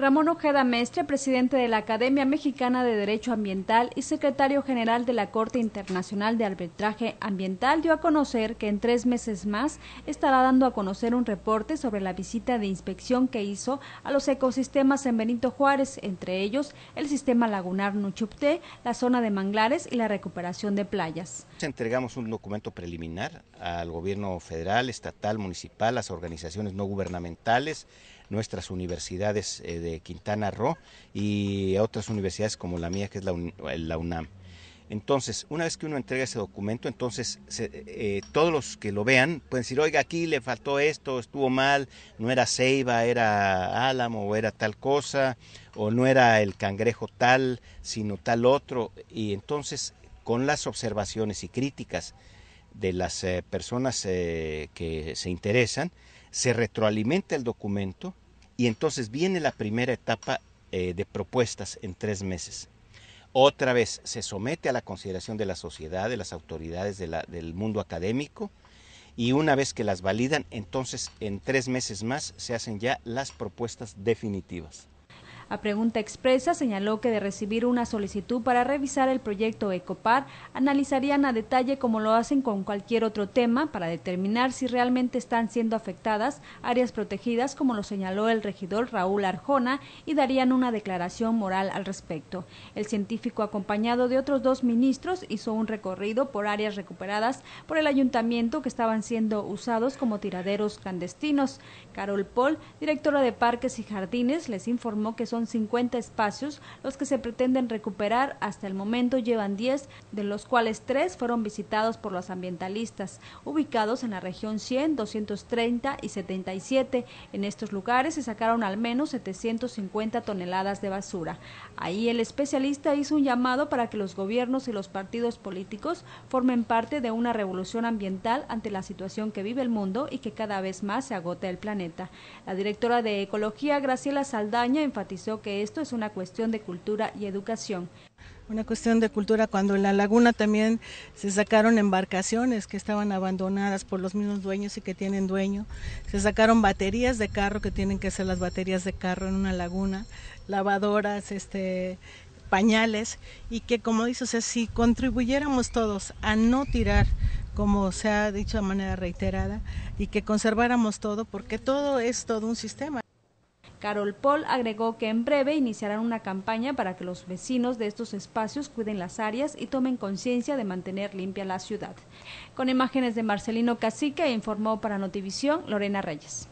Ramón Ojeda Mestre, presidente de la Academia Mexicana de Derecho Ambiental y secretario general de la Corte Internacional de Arbitraje Ambiental, dio a conocer que en tres meses más estará dando a conocer un reporte sobre la visita de inspección que hizo a los ecosistemas en Benito Juárez, entre ellos el sistema lagunar Nuchupté, la zona de manglares y la recuperación de playas. Entregamos un documento preliminar al gobierno federal, estatal, municipal, las organizaciones no gubernamentales, nuestras universidades eh, de Quintana Roo y otras universidades como la mía, que es la, UNAM. Entonces, una vez que uno entrega ese documento, entonces eh, todos los que lo vean pueden decir, oiga, aquí le faltó esto, estuvo mal, no era ceiba, era álamo, o era tal cosa, o no era el cangrejo tal, sino tal otro. Y entonces, con las observaciones y críticas de las eh, personas eh, que se interesan, se retroalimenta el documento y entonces viene la primera etapa eh, de propuestas en tres meses. Otra vez se somete a la consideración de la sociedad, de las autoridades del mundo académico, y una vez que las validan, entonces en tres meses más se hacen ya las propuestas definitivas. A pregunta expresa señaló que de recibir una solicitud para revisar el proyecto ECOPAR, analizarían a detalle como lo hacen con cualquier otro tema para determinar si realmente están siendo afectadas áreas protegidas, como lo señaló el regidor Raúl Arjona, y darían una declaración moral al respecto. El científico, acompañado de otros dos ministros, hizo un recorrido por áreas recuperadas por el ayuntamiento que estaban siendo usados como tiraderos clandestinos. Carol Paul, directora de Parques y Jardines, les informó que son 50 espacios los que se pretenden recuperar. Hasta el momento llevan 10, de los cuales 3 fueron visitados por los ambientalistas, ubicados en la región 100, 230 y 77. En estos lugares se sacaron al menos 750 toneladas de basura. Ahí el especialista hizo un llamado para que los gobiernos y los partidos políticos formen parte de una revolución ambiental ante la situación que vive el mundo y que cada vez más se agota el planeta. La directora de Ecología, Graciela Saldaña, enfatizó que esto es una cuestión de cultura y educación. Una cuestión de cultura cuando en la laguna también se sacaron embarcaciones que estaban abandonadas por los mismos dueños y que tienen dueño. Se sacaron baterías de carro que tienen que ser las baterías de carro en una laguna, lavadoras, este pañales y que como dices, si contribuyéramos todos a no tirar como se ha dicho de manera reiterada, y que conserváramos todo, porque todo es todo un sistema. Carol Paul agregó que en breve iniciarán una campaña para que los vecinos de estos espacios cuiden las áreas y tomen conciencia de mantener limpia la ciudad. Con imágenes de Marcelino Cacique informó para Notivisión Lorena Reyes.